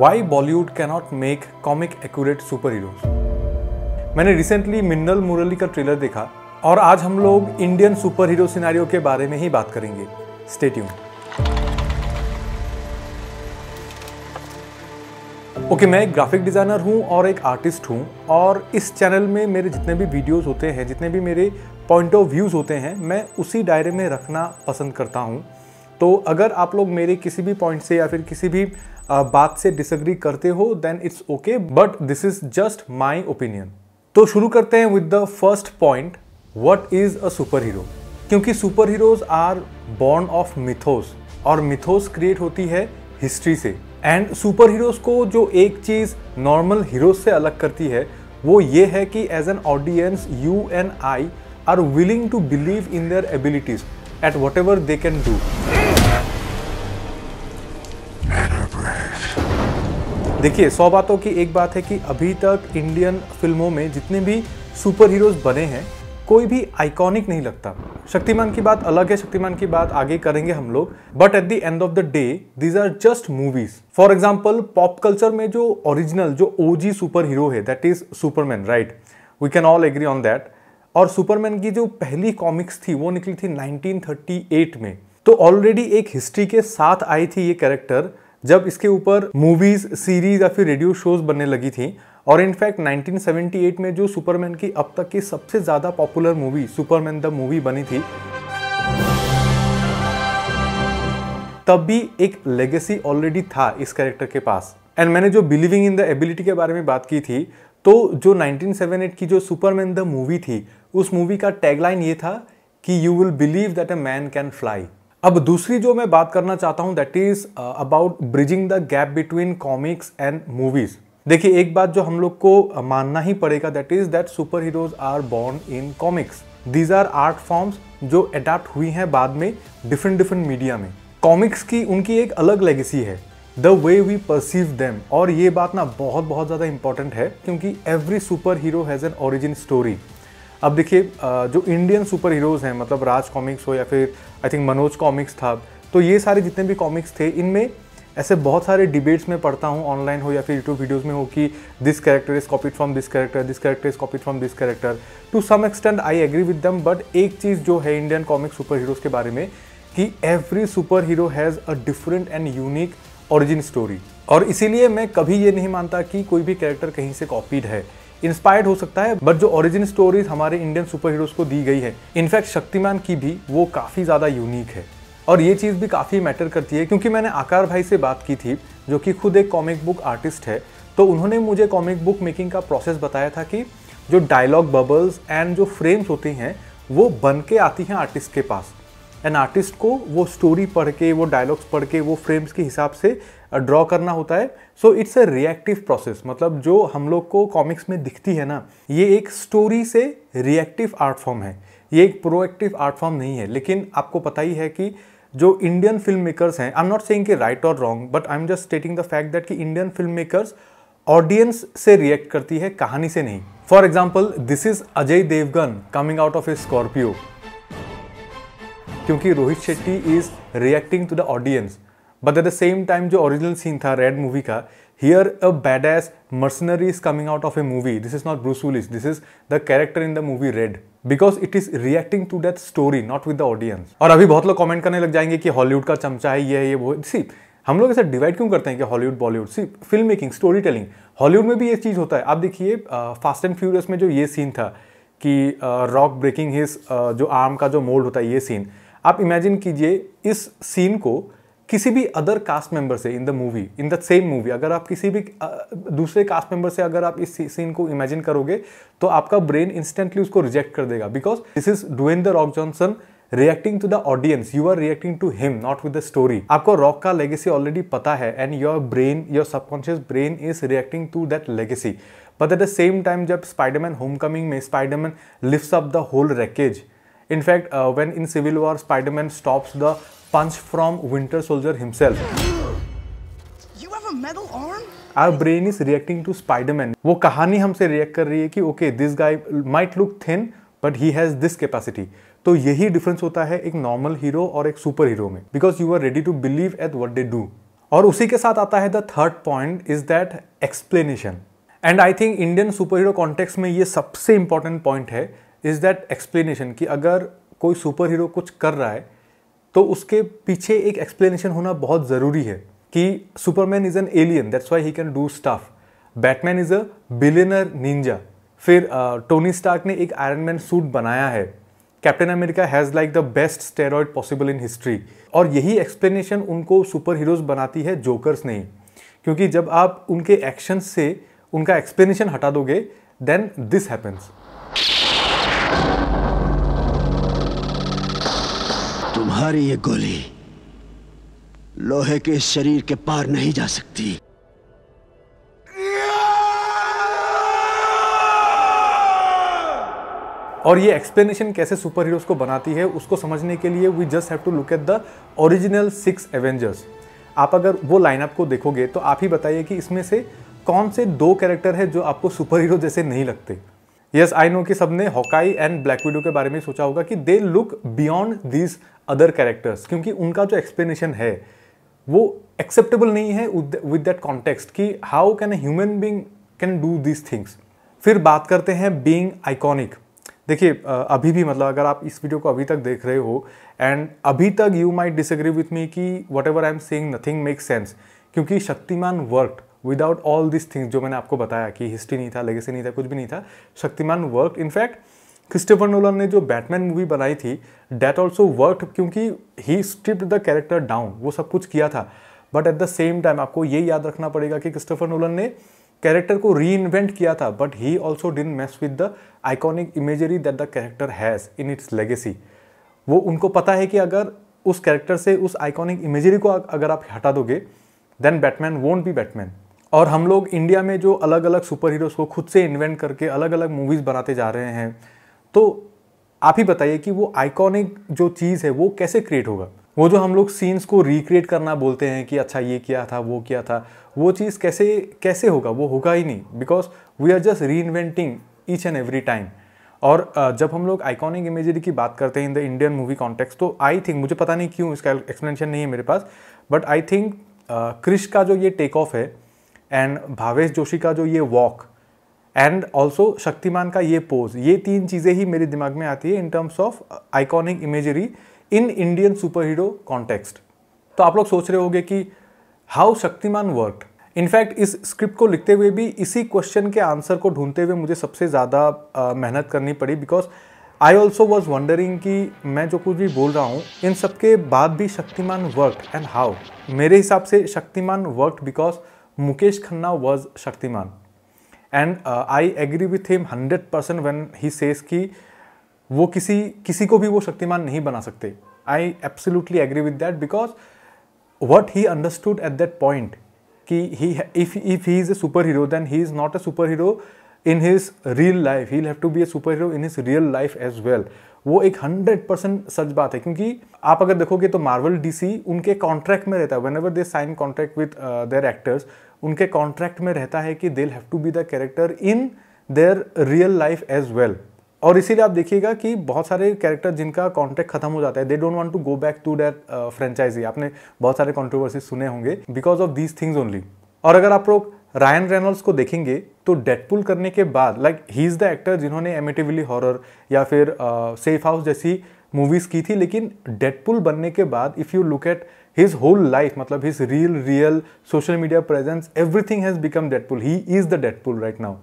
Why Bollywood cannot make comic accurate superheroes? मैंने recently Minnal Murali का trailer देखा और आज हम लोग इंडियन सुपर हीरो सिनारियो के बारे में ही बात करेंगे स्टेट्यून ओके okay, मैं एक ग्राफिक डिज़ाइनर हूँ और एक आर्टिस्ट हूँ और इस चैनल में मेरे जितने भी वीडियोस होते हैं जितने भी मेरे पॉइंट ऑफ व्यूज़ होते हैं मैं उसी डायरे में रखना पसंद करता हूँ तो अगर आप लोग मेरे किसी भी पॉइंट से या फिर किसी भी बात से डिसग्री करते हो then it's okay but this is just my opinion तो शुरू करते हैं with the first point what is a super hero क्योंकि super heroes are born of mythos और मिथोस क्रिएट होती है हिस्ट्री से एंड सुपर हीरोज को जो एक चीज़ नॉर्मल हीरोज से अलग करती है वो ये है कि as an audience you and I are willing to believe in their abilities at whatever they can do देखिए सौ बातों की एक बात है कि अभी तक इंडियन फिल्मों में जितने भी सुपर हीरोज बने हैं कोई भी आइकॉनिक नहीं लगता शक्तिमान की बात अलग है शक्तिमान की बात आगे करेंगे हम लोग but at the end of the day these are just movies for example pop culture में जो ओरिजिनल जो ओजी सुपर हीरो है that is Superman right we can all agree on that और सुपरमैन की जो पहली कॉमिक्स थी वो निकली थी 1938 में तो ऑलरेडी एक हिस्ट्री के साथ आई थी ये कैरेक्टर जब इसके ऊपर मूवीज सीरीज या फिर रेडियो शोज बनने लगी थी और इनफैक्ट 1978 में जो सुपरमैन की अब तक की सबसे ज़्यादा popular movie Superman the movie बनी थी तब भी एक लेगेसी ऑलरेडी था इस कैरेक्टर के पास एंड मैंने जो बिलीविंग इन द एबिलिटी के बारे में बात की थी तो जो 1978 की जो सुपरमैन द मूवी थी उस मूवी का टैगलाइन ये था कि you will believe that a man can fly अब दूसरी जो मैं बात करना चाहता हूँ that is about bridging the gap between comics and movies देखिए एक बात जो हम लोग को uh, मानना ही पड़ेगा that is that super heroes are born in comics these are art forms जो अडाप्ट हुई हैं बाद में डिफरेंट डिफरेंट मीडिया में कॉमिक्स की उनकी एक अलग लेगेसी है the way we perceive them और ये बात ना बहुत बहुत ज़्यादा इंपॉर्टेंट है क्योंकि every super hero has an origin story अब देखिए जो इंडियन सुपर हीरोज़ हैं मतलब राज कॉमिक्स हो या फिर आई थिंक मनोज कॉमिक्स था तो ये सारे जितने भी कॉमिक्स थे इनमें ऐसे बहुत सारे डिबेट्स में पढ़ता हूँ ऑनलाइन हो या फिर यूट्यूब वीडियोज़ में हो कि this character is copied from this character this character is copied from this character to some extent I agree with them but एक चीज़ जो है इंडियन कॉमिक सुपर हीरोज़ के बारे में कि every super hero has a different and unique origin story और इसीलिए मैं कभी ये नहीं मानता कि कोई भी कैरेक्टर कहीं से कॉपीड है इंस्पायर्ड हो सकता है बट जो ओरिजिन स्टोरीज हमारे इंडियन सुपर हीरोज को दी गई है इनफैक्ट शक्तिमान की भी वो काफ़ी ज़्यादा यूनिक है और ये चीज़ भी काफ़ी मैटर करती है क्योंकि मैंने आकार भाई से बात की थी जो कि खुद एक कॉमिक बुक आर्टिस्ट है तो उन्होंने मुझे कॉमिक बुक मेकिंग का प्रोसेस बताया था कि जो डायलॉग बबल्स एंड जो फ्रेम्स होती हैं वो बन के आती हैं आर्टिस्ट के पास एन आर्टिस्ट को वो स्टोरी पढ़ के वो डायलॉग्स पढ़ के वो फ्रेम्स के हिसाब से ड्रॉ करना होता है so it's a reactive process मतलब जो हम लोग को कॉमिक्स में दिखती है ना ये एक स्टोरी से रिएक्टिव आर्ट फॉर्म है ये एक प्रोएक्टिव आर्ट फॉर्म नहीं है लेकिन आपको पता ही है कि जो इंडियन फिल्म मेकर्स हैं आई एम नॉट सेइंग कि राइट और wrong but I am just stating the fact that कि इंडियन फिल्म मेकर्स ऑडियंस से रिएक्ट करती है कहानी से नहीं for example this is Ajay Devgan coming out of a Scorpio क्योंकि Rohit Shetty is reacting to the audience but at the same time जो original scene था रेड मूवी का here a badass mercenary is coming out of a movie this is not Bruce Willis this is the character in the movie Raid because it is reacting to that story not with the audience और अभी बहुत लोग comment करने लग जाएंगे कि Hollywood का चमचा है ये है ये वो सी हम लोग ऐसे डिवाइड क्यों करते हैं कि हॉलीवुड बॉलीवुड सी film making story telling Hollywood में भी ये चीज़ होता है आप देखिए फास्ट एंड फ्यूरियस में जो ये सीन था कि रॉक ब्रेकिंग हिज जो आर्म का जो मोल्ड होता है ये सीन आप इमेजिन कीजिए इस सीन को किसी भी अदर कास्ट मेंबर से in the movie in the same movie अगर आप किसी भी दूसरे कास्ट मेंबर से अगर आप इस सीन को इमेजिन करोगे तो आपका ब्रेन इंस्टेंटली उसको रिजेक्ट कर देगा because this is Dwayne the Rock Johnson reacting to the audience you are reacting to him not with the story आपको रॉक का लेगेसी ऑलरेडी पता है and your brain your subconscious brain is reacting to that legacy but at the same time जब Spiderman Homecoming में Spiderman lift up the whole wreckage In fact, uh, when in Civil War, Spider-Man stops the punch from Winter Soldier himself. You have a metal arm? Our brain is reacting to Spiderman वो कहानी हमसे react कर रही है कि okay this guy might look thin but he has this capacity तो यही difference होता है एक नॉर्मल हीरो और एक सुपर हीरो में because you are ready to believe at what they do और उसी के साथ आता है the third point is that explanation and I think Indian super hero context में ये सबसे इंपॉर्टेंट पॉइंट है इज़ दैट एक्सप्लेनेशन कि अगर कोई सुपर हीरो कुछ कर रहा है तो उसके पीछे एक एक्सप्लेनेशन होना बहुत ज़रूरी है कि Superman is an alien that's why he can do stuff Batman is a billionaire ninja फिर टोनी uh, स्टार्क ने एक आयरन मैन सूट बनाया है Captain America has like the best steroid possible in history और यही explanation उनको super heroes बनाती है जोकर्स नहीं क्योंकि जब आप उनके एक्शन से उनका एक्सप्लेनेशन हटा दोगे देन दिस हैपन्स तुम्हारी ये गोली लोहे के शरीर के पार नहीं जा सकती और ये एक्सप्लेनेशन कैसे सुपर हीरोज को बनाती है उसको समझने के लिए we just have to look at the original six Avengers आप अगर वो लाइनअप को देखोगे तो आप ही बताइए कि इसमें से कौन से दो कैरेक्टर है जो आपको सुपर हीरो जैसे नहीं लगते यस आई नो कि सबने हॉकाई एंड ब्लैक विडो के बारे में सोचा होगा कि they look beyond these other characters क्योंकि उनका जो एक्सप्लेनेशन है वो एक्सेप्टेबल नहीं है विद दैट कॉन्टेक्स्ट कि how can a human being can do these things फिर बात करते हैं बींग आइकॉनिक देखिए अभी भी मतलब अगर आप इस वीडियो को अभी तक देख रहे हो एंड अभी तक you might disagree with me कि whatever I am saying nothing make sense क्योंकि Shaktimaan work without all this things जो मैंने आपको बताया कि हिस्ट्री नहीं था लेगेसी नहीं था कुछ भी नहीं था Shaktimaan work in fact Christopher Nolan ने जो बैटमैन मूवी बनाई थी डैट ऑल्सो वर्क क्योंकि he stripped the character down वो सब कुछ किया था but at the same time आपको ये याद रखना पड़ेगा कि क्रिस्टोफर नोलन ने कैरेक्टर को री इन्वेंट किया था but he also didn't mess with the iconic imagery that the character has in its legacy वो उनको पता है कि अगर उस कैरेक्टर से उस आइकॉनिक इमेजरी को अगर आप हटा दोगे then Batman won't be Batman और हम लोग इंडिया में जो अलग अलग सुपर हीरोज़ को खुद से इन्वेंट करके अलग अलग मूवीज़ बनाते जा रहे हैं तो आप ही बताइए कि वो आइकॉनिक जो चीज़ है वो कैसे क्रिएट होगा वो जो हम लोग सीन्स को रिक्रिएट करना बोलते हैं कि अच्छा ये किया था वो किया था वो चीज़ कैसे कैसे होगा वो होगा ही नहीं because we are just reinventing each and every time और जब हम लोग आइकॉनिक इमेजरी की बात करते हैं in the Indian movie context तो आई थिंक मुझे पता नहीं क्यों इसका एक्सप्लेनेशन नहीं है मेरे पास बट आई थिंक क्रिश का जो ये टेक ऑफ है एंड भावेश जोशी का जो ये वॉक एंड ऑल्सो शक्तिमान का ये पोज ये तीन चीज़ें ही मेरे दिमाग में आती है in terms of iconic imagery in Indian super hero context तो आप लोग सोच रहे होंगे कि हाउ शक्तिमान वर्क इनफैक्ट इस स्क्रिप्ट को लिखते हुए भी इसी क्वेश्चन के आंसर को ढूंढते हुए मुझे सबसे ज़्यादा uh, मेहनत करनी पड़ी because I also was wondering कि मैं जो कुछ भी बोल रहा हूँ इन सब के बाद भी शक्तिमान वर्क एंड हाउ मेरे हिसाब से Shaktimaan work because Mukesh Khanna was Shaktimaan and I agree with him hundred percent when he says कि वो किसी किसी को भी वो शक्तिमान नहीं बना सकते I absolutely agree with that because what he understood at that point कि he if if he is a super hero then he is not a super hero in his real life he have to be a super hero in his real life as well वो एक hundred percent सच बात है क्योंकि आप अगर देखोगे तो Marvel DC उनके कॉन्ट्रैक्ट में रहता है whenever they sign contract with their actors उनके कॉन्ट्रैक्ट में रहता है कि they'll have to be the character in their real life as well और इसीलिए आप देखिएगा कि बहुत सारे कैरेक्टर जिनका कॉन्ट्रैक्ट खत्म हो जाता है they don't want to go back to that franchise आपने बहुत सारे कॉन्ट्रोवर्सी सुने होंगे because of these things only और अगर आप लोग रायन रेनॉल्ड्स को देखेंगे तो डेडपुल करने के बाद like he is the actor जिन्होंने एमिटिवली हॉरर या फिर सेफ uh, हाउस जैसी मूवीज़ की थी लेकिन डेडपुल बनने के बाद if you look at his whole life मतलब his reel real social media presence everything has become Deadpool he is the Deadpool right now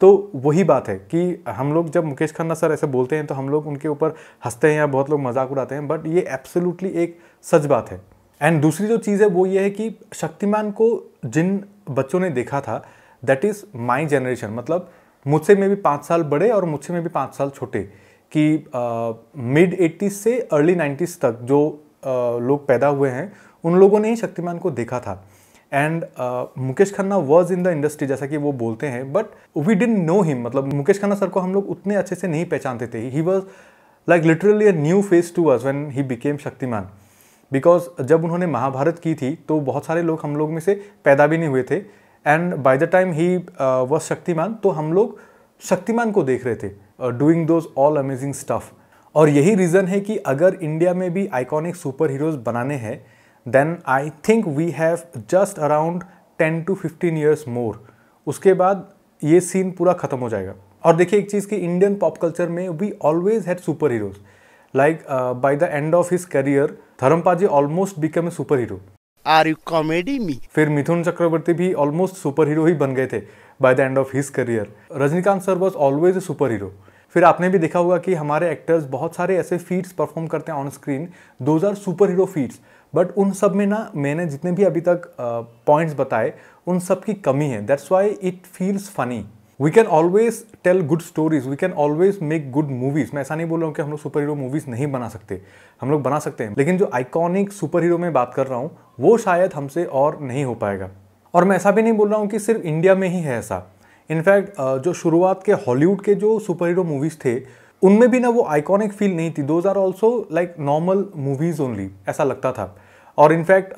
तो वही बात है कि हम लोग जब मुकेश खन्ना सर ऐसे बोलते हैं तो हम लोग उनके ऊपर हंसते हैं या बहुत लोग मजाक उड़ाते हैं बट ये एब्सोल्युटली एक सच बात है एंड दूसरी जो चीज़ है वो ये है कि शक्तिमान को जिन बच्चों ने देखा था दैट इज़ माई जनरेशन मतलब मुझसे में भी पाँच साल बड़े और मुझसे में भी पाँच साल छोटे कि मिड एट्टीज़ से अर्ली नाइन्टीज़ तक जो आ, लोग पैदा हुए हैं उन लोगों ने ही शक्तिमान को देखा था and Mukesh Khanna was in the industry जैसा कि वो बोलते हैं but we didn't know him मतलब मुकेश खन्ना सर को हम लोग उतने अच्छे से नहीं पहचानते थे he was like literally a new face to us when he became Shaktimaan because जब उन्होंने महाभारत की थी तो बहुत सारे लोग हम लोग में से पैदा भी नहीं हुए थे and by the time he was Shaktimaan तो हम लोग शक्तिमान को देख रहे थे doing those all amazing stuff और यही रीज़न है कि अगर इंडिया में भी आइकॉनिक सुपर हीरोज़ बनाने हैं then I think we have just around ten to fifteen years more उसके बाद ये सीन पूरा ख़त्म हो जाएगा और देखिए एक चीज़ कि इंडियन पॉप कल्चर में we always had super heroes like by the end of his career धर्मपा जी almost become a super hero are you comedy me फिर मिथुन चक्रवर्ती भी ऑलमोस्ट सुपर हीरो ही बन गए थे by the end of his career Rajinikanth sir was always a super hero फिर आपने भी देखा होगा कि हमारे एक्टर्स बहुत सारे ऐसे फीट्स परफॉर्म करते हैं on screen those are super hero feats but उन सब में ना मैंने जितने भी अभी तक पॉइंट्स uh, बताए उन सब की कमी है that's why it feels funny we can always tell good stories we can always make good movies मैं ऐसा नहीं बोल रहा हूँ कि हम लोग सुपर हीरो मूवीज नहीं बना सकते हम लोग बना सकते हैं लेकिन जो आइकॉनिक सुपर हीरो में बात कर रहा हूँ वो शायद हमसे और नहीं हो पाएगा और मैं ऐसा भी नहीं बोल रहा हूँ कि सिर्फ इंडिया में ही है ऐसा इनफैक्ट जो शुरुआत के हॉलीवुड के जो सुपर हीरो मूवीज़ थे उनमें भी ना वो आइकॉनिक फील नहीं थी those are also like normal movies only ऐसा लगता था और इनफैक्ट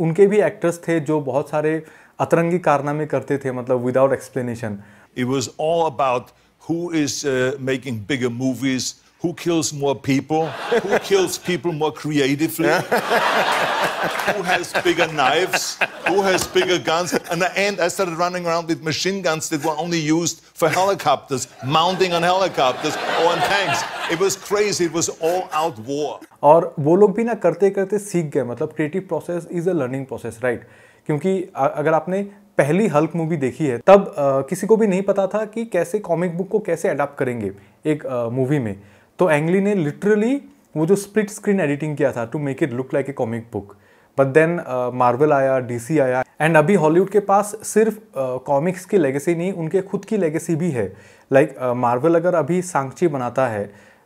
उनके भी एक्टर्स थे जो बहुत सारे अतरंगी कारनामे करते थे मतलब without explanation It was all about who is uh, making bigger movies, who kills more people, who kills people more creatively, who has bigger knives, who has bigger guns. And, end, I started running around with machine guns that were only used for helicopters, mounting on helicopters or on tanks. It was crazy. It was all out war. और वो लोग भी ना करते करते सीख गए मतलब creative process is a learning process right क्योंकि अगर आपने पहली हल्क मूवी देखी है तब आ, किसी को भी नहीं पता था कि कैसे कॉमिक बुक को कैसे अडाप्ट करेंगे एक मूवी में तो एंगली ने लिटरली वो जो स्प्लिट स्क्रीन एडिटिंग किया था to make it look like a comic book but then Marvel आया डीसी आया एंड अभी हॉलीवुड के पास सिर्फ कॉमिक्स uh, की लेगेसी नहीं उनके खुद की लेगेसी भी है लाइक like, मार्वल uh, अगर अभी सांगची बनाता है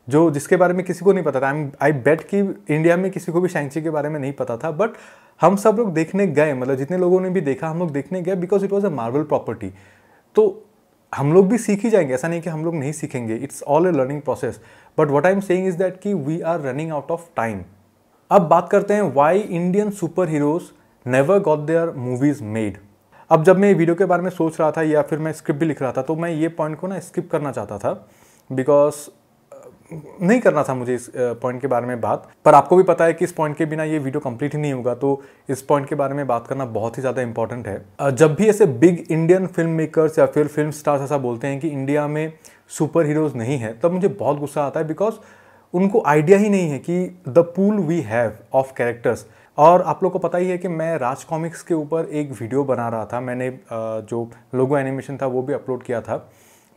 जो जिसके बारे में किसी को नहीं पता था आई आई बेट कि इंडिया में किसी को भी शैंगची के बारे में नहीं पता था बट हम सब लोग देखने गए मतलब जितने लोगों ने भी देखा हम लोग देखने गए because it was a Marvel property तो हम लोग भी सीख ही जाएंगे ऐसा नहीं कि हम लोग नहीं सीखेंगे it's all a learning process but what I am saying is that कि we are running out of time अब बात करते हैं why Indian super heroes never got their movies made अब जब मैं वीडियो के बारे में सोच रहा था या फिर मैं स्क्रिप्ट भी लिख रहा था तो मैं ये पॉइंट को ना स्किप करना चाहता था बिकॉज नहीं करना था मुझे इस पॉइंट के बारे में बात पर आपको भी पता है कि इस पॉइंट के बिना ये वीडियो कंप्लीट ही नहीं होगा तो इस पॉइंट के बारे में बात करना बहुत ही ज़्यादा इंपॉर्टेंट है जब भी ऐसे बिग इंडियन फिल्म मेकर्स या फिर फिल्म स्टार्स ऐसा बोलते हैं कि इंडिया में सुपर हीरोज़ नहीं है तब मुझे बहुत गुस्सा आता है बिकॉज उनको आइडिया ही नहीं है कि the pool we have of characters और आप लोग को पता ही है कि मैं राज कॉमिक्स के ऊपर एक वीडियो बना रहा था मैंने जो लोगो एनिमेशन था वो भी अपलोड किया था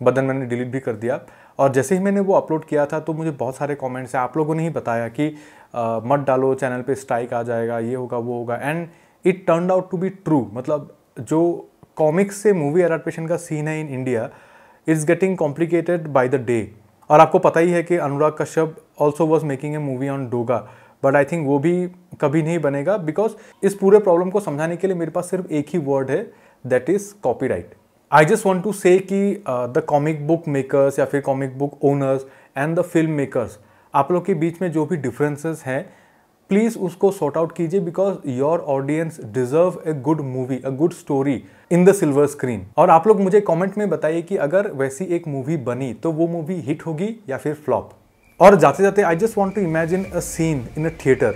बदन मैंने डिलीट भी कर दिया और जैसे ही मैंने वो अपलोड किया था तो मुझे बहुत सारे कमेंट्स हैं आप लोगों ने ही बताया कि आ, मत डालो चैनल पे स्ट्राइक आ जाएगा ये होगा वो होगा and it turn out to be true मतलब जो कॉमिक्स से मूवी अडाप्टेशन का सीन है in India is getting complicated by the day और आपको पता ही है कि Anurag Kashyap also was making a movie on Doga but I think वो भी कभी नहीं बनेगा बिकॉज इस पूरे प्रॉब्लम को समझाने के लिए मेरे पास सिर्फ एक ही वर्ड है that is copyright I just want to say कि द कॉमिक बुक मेकर्स या फिर comic book owners and the film makers आप लोग के बीच में जो भी डिफरेंसेस हैं प्लीज़ उसको सॉर्ट आउट कीजिए because your audience deserve a good movie a good story in the silver screen और आप लोग मुझे कॉमेंट में बताइए कि अगर वैसी एक मूवी बनी तो वो मूवी हिट होगी या फिर फ्लॉप और जाते जाते I just want to imagine a scene in a theatre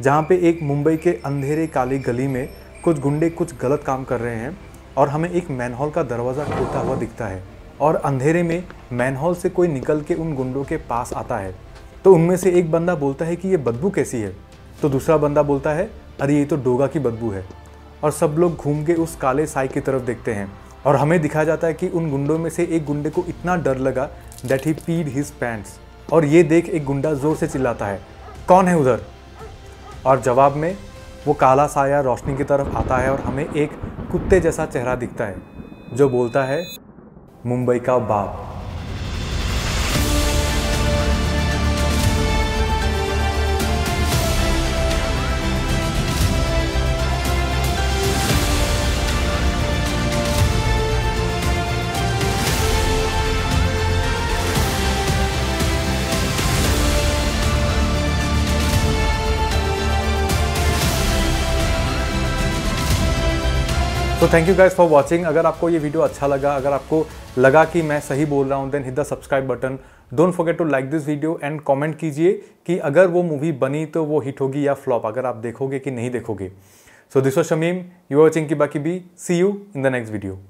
जहाँ पे एक मुंबई के अंधेरे काली गली में कुछ गुंडे कुछ गलत काम कर रहे हैं और हमें एक मैनहॉल का दरवाज़ा खुलता हुआ दिखता है और अंधेरे में मैनहॉल से कोई निकल के उन गुंडों के पास आता है तो उनमें से एक बंदा बोलता है कि ये बदबू कैसी है तो दूसरा बंदा बोलता है अरे ये तो डोगा की बदबू है और सब लोग घूम के उस काले साई की तरफ देखते हैं और हमें दिखाया जाता है कि उन गुंडों में से एक गुंडे को इतना डर लगा डैट ही पीड हिज पैंट्स और ये देख एक गुंडा ज़ोर से चिल्लाता है कौन है उधर और जवाब में वो काला साया रोशनी की तरफ आता है और हमें एक कुत्ते जैसा चेहरा दिखता है जो बोलता है मुंबई का बाप तो thank you guys for watching अगर आपको ये वीडियो अच्छा लगा अगर आपको लगा कि मैं सही बोल रहा हूँ then hit the subscribe button don't forget to like this video and comment कीजिए कि अगर वो मूवी बनी तो वो हिट होगी या फ्लॉप अगर आप देखोगे कि नहीं देखोगे so this was Shamim you watching की बाकी be see you in the next video